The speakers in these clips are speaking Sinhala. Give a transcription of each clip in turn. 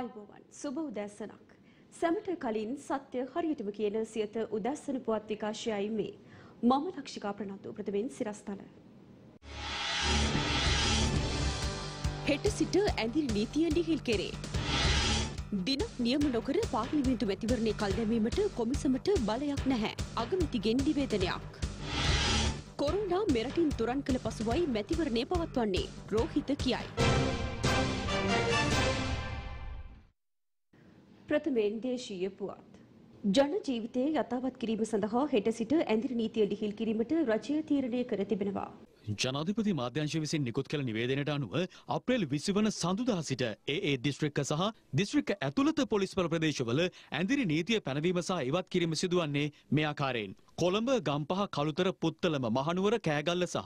ආයුබෝවන් සුබ උදැසනක් සැමට කලින් සත්‍ය හරියටම කියන සියත උදැසන පුවත් විකාශයයි මේ මම ලක්ෂිකා ප්‍රනන්දු ප්‍රථමයෙන් සිරස්තල හෙට සිට ඇඳිරි නීතිය ලිහිල් කෙරේ දිනක් නියම නොකර පාර්ලිමේන්තු මැතිවරණය කල් දැමීමට කොමිසමට බලයක් නැහැ අගමැතිගෙන් නිවේදනයක් කොරුණා මෙරටින් තුරන් කළ පසුවයි මැතිවරණය පවත්වන්නේ රෝහිත කියයි. ප්‍රථමයෙන් දේශීය පුවත්. ජන ජීවිතයේ යථාවත් කිරීම සඳහා හෙට සිට ඇඳිරි නීතිය ලිහිල් කිරීමට රජය තීරණය කර තිබෙනවා. ජනාධිපති මාධ්‍යංශ විසින් නිකුත් කළ නිවේදනයට අනුව අප්‍රේල් 20 වන සඳුදා සිට ඒ ඒ දිස්ත්‍රික්ක සහ දිස්ත්‍රික්ක ඇතුළත පොලිස් බල ප්‍රදේශවල ඇඳිරි නීතිය පැනවීම සහ ඉවත් කිරීම සිදුවන්නේ මේ ආකාරයෙන්. කොළඹ ගම්පහ කළුතර පුත්තලම මහනුවර කෑගල්ල සහ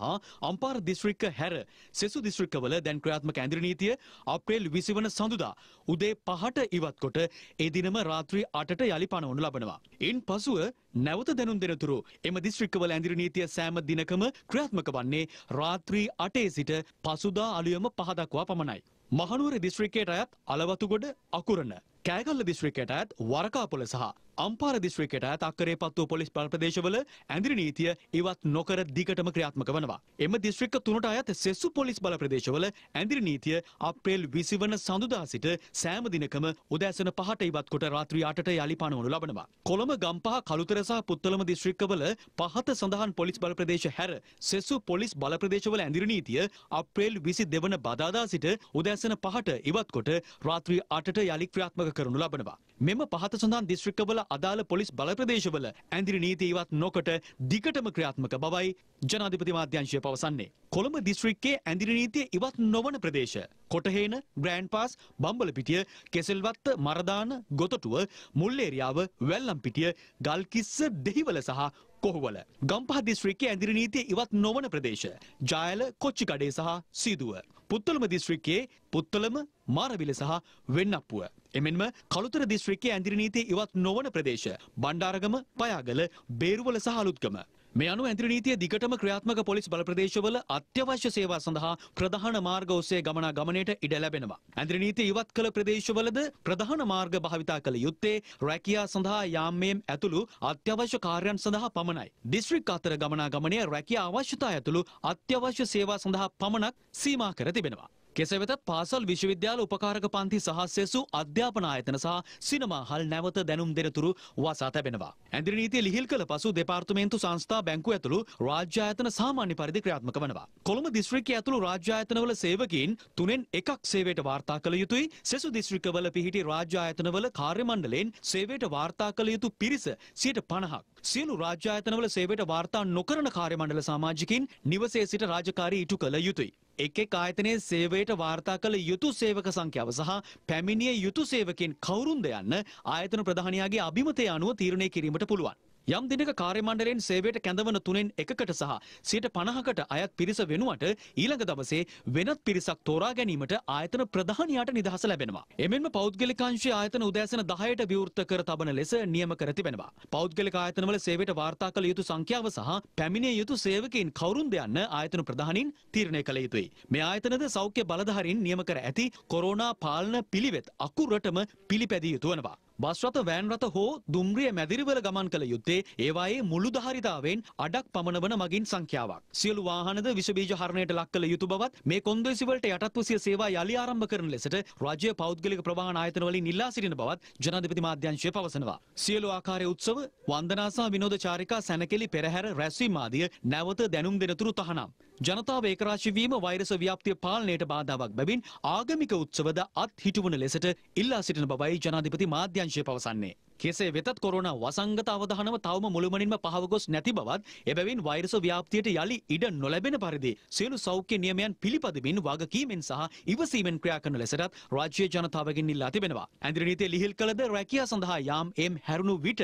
අම්පාර දිස්ත්‍රික්ක හැර සෙසු දිස්ත්‍රික්කවල දැන් ක්‍රියාත්මක ඇඳිරි නීතිය අප්‍රේල් 20 වන සඳුදා උදේ 5ට ඉවත් කොට එදිනම රාත්‍රී 8ට යලි පනවනු ලබනවා. ඉන් පසුව නැවත දැනුම් දෙනතුරු එම දිස්ත්‍රික්කවල ඇඳිරි නීතිය සෑම දිනකම ක්‍රියාත්මක වන්නේ රාත්‍රී 8 සිට පසුදා අලුයම 5 දක්වා පමණයි. මහනුවර දිස්ත්‍රික්කයට අයත් අලවතුගොඩ අකුරණ කෑගල්ල දිස්ත්‍රික්කයට ඇත් වරකාපොල සහ අම්පාර දිස්ත්‍රික්කයට ඇත් අක්කරේ පත් වූ පොලිස් ප්‍රදේශවල ඇඳිරි නීතිය ඉවත් නොකර දිගටම ක්‍රියාත්මක වනවා. එම දිස්ත්‍රික්ක තුනට අයත් සෙස්සු පොලිස් බල ප්‍රදේශවල ඇඳිරි නීතිය අප්‍රේල් 20 වන සඳුදා සිට සෑම දිනකම උදෑසන 5ට ඉවත් කොට රාත්‍රී 8ට යලි පනවනු ලබනවා. කොළඹ ගම්පහ කළුතර සහ පුත්තලම දිස්ත්‍රික්කවල පහත සඳහන් පොලිස් බල ප්‍රදේශ හැර සෙස්සු පොලිස් බල ප්‍රදේශවල ඇඳිරි නීතිය අප්‍රේල් 22 වන බදාදා සිට උදෑසන 5ට ඉවත් කොට රාත්‍රී 8ට යලි ක්‍රියාත්මක කරනු ලබනවා. මෙම පහත සඳහන් දිස්ත්‍රික්කවල අදාළ පොලිස් බලප්‍රදේශවල ඇඳිරි නීති ඉවත් නොකොට දිගටම ක්‍රියාත්මක බවයි ජනාධිපති මාධ්‍යංශය පවසන්නේ. කොළඹ දිස්ත්‍රික්කයේ ඇඳිරි නීතිය ඉවත් නොවන ප්‍රදේශ කොටහේන, ග්‍රෑන්ඩ් පාස්, බම්බලපිටිය, කෙසෙල්වත්ත, මරදාන, ගොතටුව, මුල්ලේරියාව, වැල්ලම්පිටිය, ගල්කිස්ස, දෙහිවල සහ කොහුවල. ගම්පහ දිස්ත්‍රික්කයේ ඇඳිරි නීතිය ඉවත් නොවන ප්‍රදේශ ජායල, කොච්චිකඩේ සහ සීදුව. පුත්තලම දිස්ත්‍රික්කයේ පුත්තලම මාරවිල සහ වෙන්නප්පුව. එමෙන්ම කළුතර දිස්ත්‍රික්කයේ ඇඳිරි නීතිය ඉවත් නොවන ප්‍රදේශ බණ්ඩාරගම, පයාගල, බේරුවල සහ අලුත්ගම මේ අනුව ඇඳිරි නීතිය දිගටම ක්‍රියාත්මක පොලිස් බල ප්‍රදේශවල අත්‍යවශ්‍ය සේවා සඳහා ප්‍රධාන මාර්ග ඔස්සේ ගමනාගමනයට ඉඩ ලැබෙනවා. ඇඳිරි නීතිය ඉවත් කළ ප්‍රදේශවලද ප්‍රධාන මාර්ග භාවිතා කළ යුත්තේ රැකියා සඳහා යාම්මේම් ඇතුළු අත්‍යවශ්‍ය කාර්යයන් සඳහා පමණයි. දිස්ත්‍රික් අතර ගමනාගමනය රැකියා අවශ්‍යතා ඇතුළු අත්‍යවශ්‍ය සේවා සඳහා පමණක් සීමා කර තිබෙනවා. කෙසේ වෙතත් පාසල් විශ්වවිද්‍යාල උපකාරක පන්ති සහ සෙසු අධ්‍යාපන ආයතන සහ සිනමා හල් නැවත දැනුම් දෙනතුරු වසා තැබෙනවා. ඇඳිරි නීතිය ලිහිල් කළ පසු දෙපාර්තමේන්තු සංස්ථා බැංකුව ඇතුළු රාජ්‍ය ආයතන සාමාන්‍ය පරිදි ක්‍රියාත්මක වනවා. කොළඹ දිස්ත්‍රික්කයේ ඇතුළු රාජ්‍ය ආයතනවල සේවකීන් තුනෙන් එකක් සේවයට වාර්තා කළ යුතුයි. සෙසු දිස්ත්‍රික්කවල පිහිටි රාජ්‍ය ආයතනවල කාර්ය මණ්ඩලයෙන් සේවයට වාර්තා කළ යුතු පිරිස 50ක්. සියලු රාජ්‍ය ආයතනවල සේවයට වාර්තා නොකරන කාර්ය මණ්ඩල සමාජිකින් නිවසේ සිට රාජකාරී ඉටු කළ යුතුයි. එක් එක් ආයතනයේ සේවයට වාර්තා කළ යුතු සේවක සංඛ්‍යාව සහ පැමිණිය යුතු සේවකෙන් කවුරුන්ද යන්න ආයතන ප්‍රධානියාගේ අභිමතය අනුව තීරණය කිරීමට පුළුවන්. යම් දිනක කාර්යමණ්ඩලයෙන් සේවයට කැඳවන තුනෙන් එකකට සහ සියට පණහකට අයත් පිරිස වෙනුවට ඊළඟ දවසේ වෙනත් පිරිසක් තෝරා ගැනීමට ආයතන ප්‍රධානයාට නිදහස ලැබෙනවා. එමෙන්ම පෞද්ගලිකාංශයේ ආයතන උදෑසන 10ට විවෘත කර තබන ලෙස නියම කර තිබෙනවා. පෞද්ගලික ආයතනවල සේවයට වාර්තා කළ යුතු සංඛ්‍යාව සහ පැමිණිය යුතු සේවකයන් කවුරුන්ද යන්න ආයතන ප්‍රධානීන් තීරණය කළ යුතුයි. මේ ආයතනද සෞඛ්‍ය බලධාරීන් නියම කර ඇති කොරෝනා පාලන පිළිවෙත් අකුරටම පිළිපැදිය යුතු වෙනවා. බස්රත වෑන්රත හෝ දුම්රිය මැදිරිවල ගමන් කළ යුත්තේ ඒවායේ මුළු ධාරිතාවෙන් අඩක් පමණවන මගින් සංඛ්‍යාවක්. සියලු වාහනද විසබීජ හරණයට ලක් කළ යුතු බවත් මේ කොන්දේසිවලට යටත්ව සිය සේවා යළි ආරම්භ කරන ලෙසට රාජ්‍ය පෞද්ගලික ප්‍රවාහන ආයතන වලින් ඉල්ලා සිටින බවත් ජනාධිපති මාධ්‍යංශය පවසනවා. සියලු ආකාරයේ උත්සව වන්දනා සහ විනෝද චාරිකා සැනකෙලි පෙරහැර රැස්වීම ආදිය නැවත දැනුම් දෙනතුරු තහනම්. ජනතාව ඒකරාශී වීම වෛරස ව්‍යාප්තිය පාලනයට බාධාවක් බැවින් ආගමික උත්සවද අත් හිටුවන ලෙසට ඉල්ලා සිටින බවයි ජනාධිපති මාධ්‍ය විද්‍යාංශය පවසන්නේ. කෙසේ වෙතත් කොරෝන වසංගත අවධානව තවම මුළුමනින්ම පහවගොස් නැති බවත් එබැවින් වෛරස ව්‍යාප්තියට යළි ඉඩ නොලැබෙන පරිදි සියලු සෞඛ්‍ය නියමයන් පිළිපදමින් වගකීමෙන් සහ ඉවසීමෙන් ක්‍රියා කරන ලෙසටත් රාජ්‍ය ජනතාවගෙන් ඉල්ලා තිබෙනවා. ඇඳිරි නීතිය ලිහිල් කළද රැකියා සඳහා යාම් එම් හැරුණු විට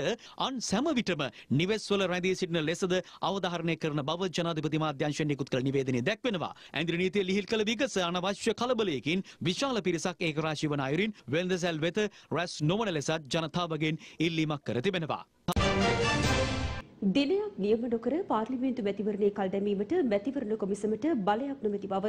අන් සෑම විටම නිවෙස්වල රැඳී සිටින ලෙසද අවධාරණය කරන බව ජනාධිපති මාධ්‍යංශයෙන් නිකුත් කළ නිවේදනයේ දැක්වෙනවා. ඇඳිරි නීතිය ලිහිල් කළ විගස අනවශ්‍ය කලබලයකින් විශාල පිරිසක් ඒකරාශී වන අයුරින් වෙළඳසැල් වෙත රැස් නොවන ලෙසත් ජනතාවගෙන් ඉල්ලීමක් කර තිබෙනවා. දිනයක් නියම නොකර පාර්ලිමේන්තු මැතිවරණය කල් දැමීමට මැතිවරණ කොමිසමට බලයක් නොමැති බව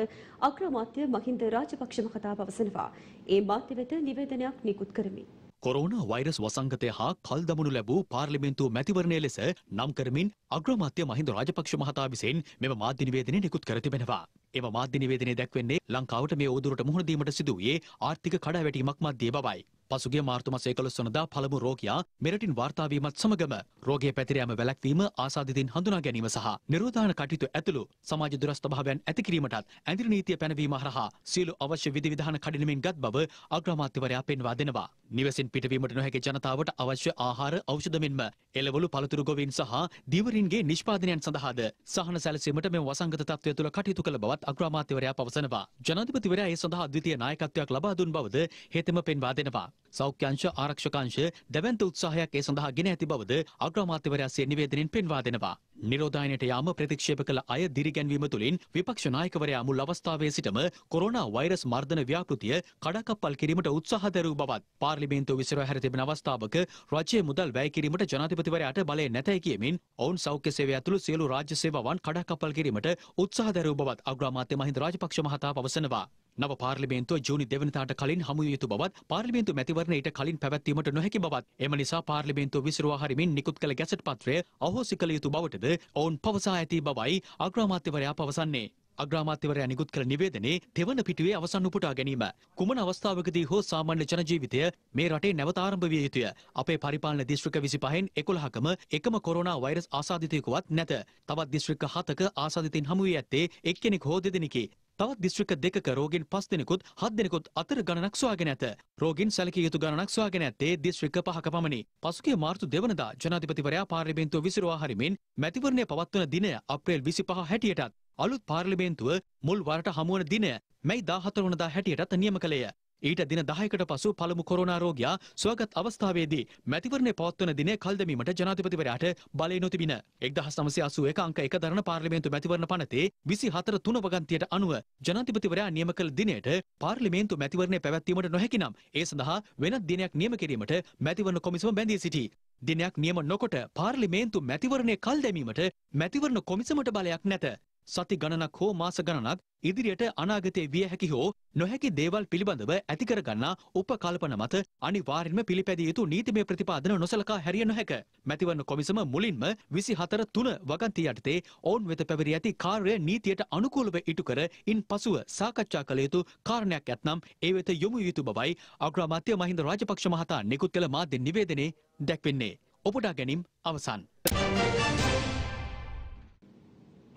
අග්‍රාමාත්‍ය මහින්ද රාජපක්ෂ මහතා පවසනවා. ඒ මාධ්‍ය වෙත නිවේදනයක් නිකුත් කරමින්. කොරෝන වෛරස් වසංගතය හා කල් දමනු ලැබූ පාර්ලිමෙන්තු මැතිවරණය ලෙස නම් කරමින් අග්‍රමාත්‍ය මහින්ද රාජපක්ෂ මහතා විසින් මෙම මාධ්‍ය නිවේදනය නිකුත් කර තිබෙනවා. එම මාධ්‍ය නිවේදනයේ දැක්වෙන්නේ ලංකාවට මේ ඕදුරට මුහුණ දීමට සිදුවයේ ආර්ථික කඩාවැටීමක් මැද්දේ බවයි. පසුගිය මාර්තු මාසයේ 11 වනදා පළමු රෝගියා මෙරටින් වාර්තා වීමත් සමගම රෝගය පැතිර යාම වැළැක්වීම ආසාදිතින් හඳුනා ගැනීම සහ නිරෝධායන කටයුතු ඇතුළු සමාජ දුරස්ථභාවයන් ඇති කිරීමටත් ඇඳිරි නීතිය පැනවීම හරහා සියලු අවශ්‍ය විධිවිධාන කඩිනමින් ගත් බව අග්‍රාමාත්‍යවරයා පෙන්වා දෙනවා. නිවසින් පිටවීමට නොහැකි ජනතාවට අවශ්‍ය ආහාර ඖෂධ මෙන්ම එළවලු පළතුරු ගොවීන් සහ දිවරින්ගේ නිෂ්පාදනයන් සඳහාද සහන සැලසීමට මෙම වසංගත තත්ත්වය තුළ කටයුතු කළ බවත් අදත් අග්‍රාමාත්‍යවරයා පවසනවා. ජනාධිපතිවරයා ඒ සඳහා ද්විතීය නායකත්වයක් ලබා දුන් බවද හෙතෙම පෙන්වා දෙනවා. සෞඛ්‍යංශ ආරක්ෂකංශ දැවන්ත උත්සාහයක් ඒ සඳහා ගෙන ඇති බවද අග්‍රාමාත්‍යවරයා සේ නිවේදනෙන් පෙන්වා දෙනවා. නිරෝධායනයට යාම ප්‍රතික්ෂේප කළ අය දිරිගැන්වීම තුළින් විපක්ෂ නායකවරයා මුල් අවස්ථාවේ සිටම කොරෝනා වෛරස් මර්ධන ව්‍යාපෘතිය කඩකප්පල් කිරීමට උත්සාහ දැරූ බවත් පාර්ලිමේන්තුව විසිර හැර තිබෙන අවස්ථාවක රජයේ මුදල් වැය කිරීමට ජනාධිපතිවරයාට බලය නැතයි කියමින් ඔවුන් සෞඛ්‍ය සේවය ඇතුළු සියලු රාජ්‍ය සේවාවන් කඩකප්පල් කිරීමට උත්සාහ දැරූ බවත් අග්‍රාමාත්‍ය මහින්ද රාජපක්ෂ මහතා පවසනවා. නව පාර්ලිමේන්තුව ජූනි දෙවනතාට කලින් හමු යුතු බවත් පාර්ලිමේන්තු මැතිවරණ ඊට කලින් පැවැත්වීමට නොහැකි බවත් එම නිසා පාර්ලිමේන්තුව විසිරුවා හරිමින් නිකුත් කළ ගැසට් පත්‍රය අහෝසි කළ යුතු බවටද ඔවුන් පවසා ඇති බවයි අග්‍රාමාත්‍යවරයා පවසන්නේ. අග්‍රාමාත්‍යවරයා නිකුත් කළ නිවේදනයේ තෙවන පිටුවේ අවසන් උපුටා ගැනීම කුමන අවස්ථාවකදී හෝ සාමාන්‍ය ජන ජීවිතය මේ රටේ නැවත ආරම්භ විය යුතුය. අපේ පරිපාලන දිස්ත්‍රික්ක 25න් 11කම එකම කොරෝනා වෛරස් ආසාදිතයෙකුවත් නැත. තවත් දිස්ත්‍රික්ක 7ක ආසාදිතින් හමු වී ඇත්තේ එක්කෙනෙක් හෝ දෙදෙනෙකි. තවත් දිස්ත්‍රික්ක දෙකක රෝගීන් පස් දෙනෙකුත් හත් දෙනෙකුත් අතර ගණනක් සොයාගෙන ඇත. රෝගීන් සැලකිය යුතු ගණනක් සොයාගෙන ඇත්තේ දිස්ත්‍රික්ක පහක පමණි. පසුගිය මාර්තු දෙවනදා ජනාධිපතිවරයා පාර්ලිමේන්තුව විසිරුවා හරිමින් මැතිවරණය පවත්වන දිනය අප්‍රේල් 25 හැටියටත් අලුත් පාර්ලිමේන්තුව මුල් වරට හමුවන දිනය මැයි 14 වනදා හැටියටත් නියම කළේය. ඊට දින 10කට පසු පළමු කොරෝනා රෝගියා සුවගත් අවස්ථාවේදී මැතිවරණය පවත්වන දිනේ කල්දමීමට ජනාධිපතිවරයාට බලය නොතිබින 1981 අංක 1 දරන පාර්ලිමේන්තු මැතිවරණ පනතේ 24 තුන වගන්තියට අනුව ජනාධිපතිවරයා නියම කළ දිනයට පාර්ලිමේන්තු මැතිවරණය පැවැත්වීමට නොහැකිනම් ඒ සඳහා වෙනත් දිනයක් නියම කිරීමට මැතිවරණ කොමිසම බැඳී සිටී. දිනයක් නියම නොකොට පාර්ලිමේන්තු මැතිවරණය කල් දැමීමට මැතිවරණ කොමිසමට බලයක් නැත. සති ගණනක් හෝ මාස ගණනක් ඉදිරියට අනාගතයේ විය හැකි හෝ නොහැකි දේවල් පිළිබඳව ඇති කරගන්නා උපකල්පන මත අනිවාර්යෙන්ම පිළිපැදිය යුතු නීතිමය ප්‍රතිපාදන නොසලකා හැරිය නොහැක. මැතිවරණ කොමිසම මුලින්ම 243 වගන්ති යටතේ ඔවුන් වෙත පැවරී ඇති කාර්ය නීතියට අනුකූලව ඉටු කර ඉන්පසුව සාකච්ඡා කළ යුතු කාරණයක් ඇතනම් ඒ වෙත යොමු යුතු බවයි අග්‍රාමාත්‍ය මහින්ද රාජපක්ෂ මහතා නිකුත් කළ මාධ්‍ය නිවේදනයේ දැක්වෙන්නේ. ඔබට ගැනීම අවසන්.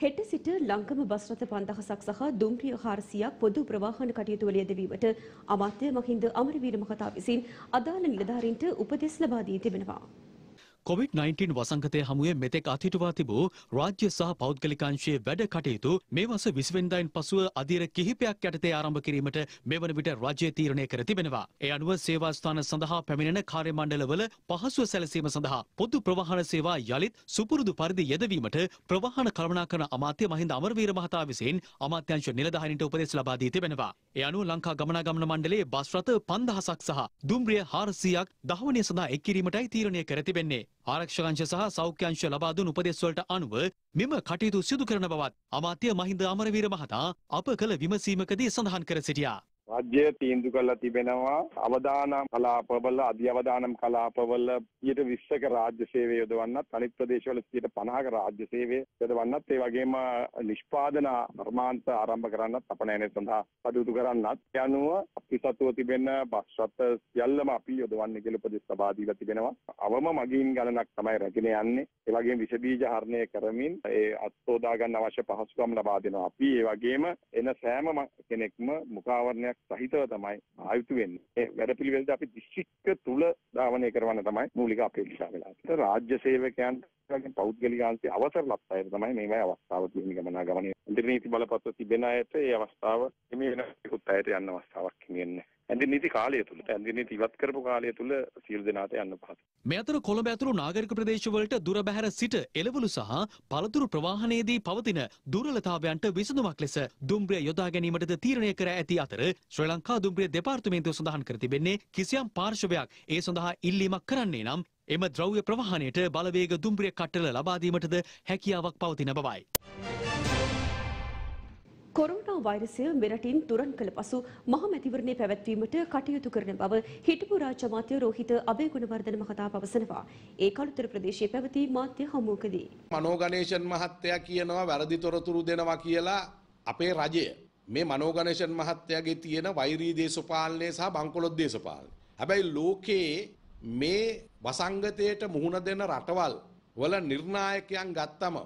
හෙට සිට ලංකම බස් රථ 5000ක් සහ දුම්රිය 400ක් පොදු ප්‍රවාහන කටයුතු වල යෙදවීමට අමාත්‍ය මහින්ද අමරවීරම කතා විසින් අදාළ නිලධාරීන්ට උපදෙස් ලබා දී තිබෙනවා. කොවිD-19 වසංගතය හමුවේ මෙතෙක් අතිටවා තිබූ රාජ්‍ය සහ පෞද්ගලිකංශයේ වැඩ කටයුතු මේ වස 20 වෙනිදායින් පසුව අදියර කිහිපයක් යටතේ ආරම්භ කිරීමට මෙවන විට රජය තීරණය කර තිබෙනවා. ඒ අනුව සේවා ස්ථාන සඳහා පැමිණෙන කාර්ය මණ්ඩලවල පහසුව සැලසීම සඳහා පොදු ප්‍රවාහන සේවා යළිත් සුපුරුදු පරිදි යෙදවීමට ප්‍රවාහන කළමනාකරණ අමාත්‍ය මහින්ද අමරවීර මහතා විසින් අමාත්‍යංශ නිලධාරීන්ට උපදෙස් ලබා දී තිබෙනවා. ඒ අනුව ලංකා ගමනාගමන මණ්ඩලයේ බස් රථ 5000ක් සහ දුම්රිය 400ක් දහවණය සඳහා එක් කිරීමටයි තීරණය කර තිබෙන්නේ. ආරක්ෂකංශ සහ සෞඛ්‍යංශ ලබා දුන් උපදෙස්වලට අනුව මෙම කටයුතු සිදු කරන බවත් අමාත්‍ය මහින්ද අමරවීර මහතා අප කළ විමසීමකදී සඳහන් කර සිටියා. රජ්‍ය තීන්දු කරලා තිබෙනවා අවදානම් කලාපවල අධි අවදානම් කලාපවල 20ක රාජ්‍ය සේවය යොදවන්නත් අනිත් ප්‍රදේශවල 50ක රාජ්‍ය සේවය යොදවන්නත් ඒ වගේම නිෂ්පාදන කර්මාන්ත ආරම්භ කරන්නත් අපනයනය සඳහා කටයුතු කරන්නත් යනුව අපි සතුව තිබෙන බස් රථ සියල්ලම අපි යොදවන්න කියලා උපදෙස් සභා දීලා තිබෙනවා. අවම මගීන් ගණනක් තමයි රැගෙන යන්නේ. ඒ වගේම විෂ බීජ හරණය කරමින් ඒ අත්ෝදා ගන්න අවශ්‍ය පහසුකම් ලබා දෙනවා. අපි ඒ වගේම එන සෑම කෙනෙක්ම මුඛාවරණයක් ක්‍රමයක් සහිතව තමයි ආයුතු වෙන්නේ. ඒ වැඩපිළිවෙලද අපි දිස්ත්‍රික්ක තුල ධාවනය කරවන්න තමයි මූලික අපේක්ෂා වෙලා. ඒත් රාජ්‍ය සේවකයන් වගේ පෞද්ගලිකාන්තේ අවසර ලත් අයට තමයි මේවයි අවස්ථාව තියෙන ගමනාගමනයේ ඉදිරි නීති බලපත්‍ර තිබෙන අයට ඒ අවස්ථාව හිමි වෙන කුත් අයට යන්න අවස්ථාවක් හිමි වෙන්නේ. ඇඳි නීති කාලය තුළ ඇඳි නීති ඉවත් කරපු කාලය තුළ සියලු දෙනාට යන්න පහසු. මේ අතර කොළඹ ඇතුළු නාගරික ප්‍රදේශවලට දුර බැහැර සිට එළවලු සහ පළතුරු ප්‍රවාහනයේදී පවතින දුර්වලතාවයන්ට විසඳුමක් ලෙස දුම්රිය යොදා ගැනීමටද තීරණය කර ඇති අතර ශ්‍රී ලංකා දුම්රිය දෙපාර්තමේන්තුව සඳහන් කර තිබෙන්නේ කිසියම් පාර්ශවයක් ඒ සඳහා ඉල්ලීමක් කරන්නේ නම් එම ද්‍රව්‍ය ප්‍රවාහණයට බලවේග දුම්රිය කට්ටල ලබා දීමටද හැකියාවක් පවතින බවයි. කොරෝනා වෛරසය මෙරටින් තුරන් කළ පසු මහමැතිවරණය පැවැත්වීමට කටයුතු කරන බව හිටපු රාජ්‍ය අමාත්‍ය රෝහිත අබේගුණවර්ධන මහතා පවසනවා. ඒ කළුතර ප්‍රදේශයේ පැවති මාධ්‍ය හමුවකදී. මනෝගණේෂන් මහත්තයා කියනවා වැරදි තොරතුරු දෙනවා කියලා අපේ රජය. මේ මනෝගණේෂන් මහත්තයාගේ තියෙන වෛරී දේශපාලනය සහ බංකොලොත් දේශපාලනය. හැබැයි ලෝකයේ මේ වසංගතයට මුහුණ දෙන රටවල් වල නිර්ණායකයන් ගත්තම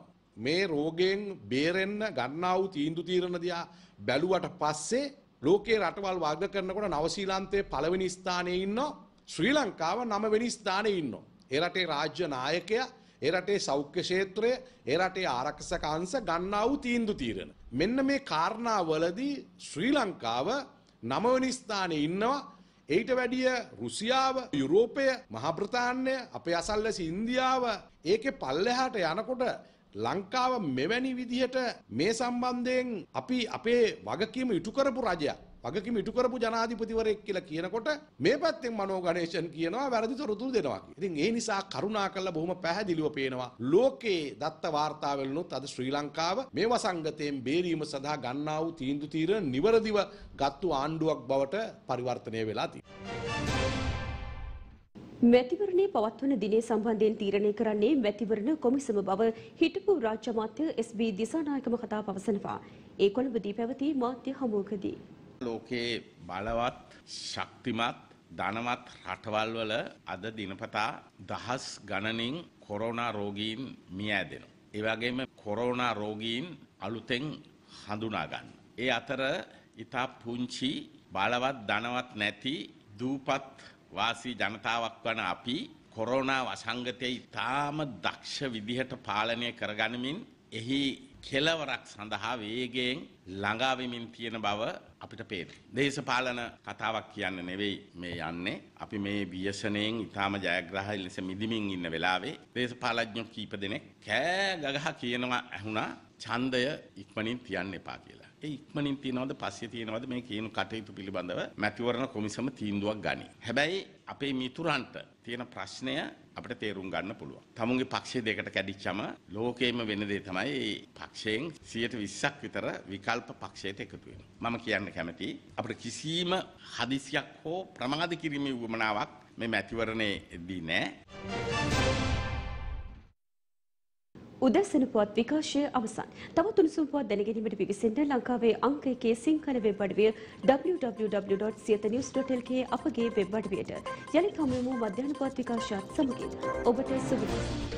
මේ රෝගයෙන් බේරෙන්න ගන්නා වූ තීන්දුව තීරණ දිහා බැලුවට පස්සේ ලෝකයේ රටවල් වර්ග කරනකොට නවසීලන්තයේ පළවෙනි ස්ථානයේ ඉන්නෝ ශ්‍රී ලංකාව නවවෙනි ස්ථානයේ ඉන්නෝ. ඒ රටේ රාජ්‍ය නායකයා ඒ රටේ සෞඛ්‍ය ක්ෂේත්‍රය ඒ රටේ ආරක්ෂක අංශ ගන්නා වූ තීන්දුව තීරණ. මෙන්න මේ කාරණාවලදී ශ්‍රී ලංකාව නවවෙනි ස්ථානයේ ඉන්නවා. ඊට වැඩිය රුසියාව යුරෝපය මහා බ්‍රතාන්‍ය අපේ අසල්වැසි ඉන්දියාව ඒකේ පල්ලෙහාට යනකොට ලංකාව මෙවැනි විදිහට මේ සම්බන්ධයෙන් අපි අපේ වගකීම ඉටු කරපු රජයක් වගකීම ඉටු කරපු ජනාධිපතිවරයෙක් කියලා කියනකොට මේ පැත්තෙන් මනෝ ගණේෂන් කියනවා වැරදි තොරතුරු දෙනවා කියලා. ඉතින් ඒ නිසා කරුණා කළා බොහොම පැහැදිලිව පේනවා ලෝකයේ දත්ත වාර්තාවලුනුත් අද ශ්‍රී ලංකාව මේ වසංගතයෙන් බේරීම සඳහා ගන්නා වූ තීන්දුව తీරන නිවරදිව ගත්තු ආණ්ඩුවක් බවට පරිවර්තනය වෙලා තියෙනවා. මැතිවරණය පවත්වන දිනේ සම්බන්ධයෙන් තීරණය කරන්නේ මැතිවරණ කොමිසම බව හිටපු රාජ්‍ය අමාත්‍ය එස්.බී. දිසානායකම කතා පවසනවා. ඒ කොළඹදී පැවති මාධ්‍ය හමුවකදී. ලෝකයේ බලවත් ශක්තිමත් ධනවත් රටවල් වල අද දිනපතා දහස් ගණනින් කොරෝනා රෝගීන් මිය ඇදෙනවා. ඒ වගේම කොරෝනා රෝගීන් අලුතෙන් හඳුනා ගන්න. ඒ අතර ඊට පුංචි බලවත් ධනවත් නැති දූපත් වාසී ජනතාවක් වන අපි කොරෝනා වසංගතය ඉතාම දක්ෂ විදිහට පාලනය කරගනිමින් එහි කෙලවරක් සඳහා වේගයෙන් ළඟාවෙමින් තියෙන බව අපිට පේන. දේශපාලන කතාවක් කියන්න නෙවෙයි මේ යන්නේ. අපි මේ ව්‍යසනයෙන් ඉතාම ජයග්‍රහයි ලෙස මිදිමින් ඉන්න වෙලාවේ දේශපාලඥයෝ කීප දෙනෙක් කෑ ගගහ කියනවා ඇහුණා ඡන්දය ඉක්මනින් තියන්න එපා කියලා. ඒ ඉක්මනින් තියනවද පස්සේ තියනවද මේ කියන කටයුතු පිළිබඳව මැතිවරණ කොමිසම තීන්දුවක් ගනී. හැබැයි අපේ මිතුරන්ට තියෙන ප්‍රශ්නය අපිට තේරුම් ගන්න පුළුවන්. තමුන්ගේ පක්ෂය දෙකට කැඩිච්චම ලෝකෙම වෙන දේ තමයි මේ පක්ෂයෙන් 120ක් විතර විකල්ප පක්ෂයට එකතු වෙනවා. මම කියන්න කැමතියි අපිට කිසිම හදිසියක් හෝ ප්‍රමාද කිරීමේ උවමනාවක් මේ මැතිවරණයේදී නැහැ. උදැසන පුවත් විකාශය අවසන්. තවත් උණුසුම් පුවත් දැනගැනීමට පිවිසෙන්න ලංකාවේ අංක එකේ සිංහල වෙබ් අඩවිය www.siethanews.lk අපගේ වෙබ් අඩවියට. යලිත් හමුවෙමු මධ්‍යහන පුවත් විකාශයත් සමගින්. ඔබට සුබ දවසක්.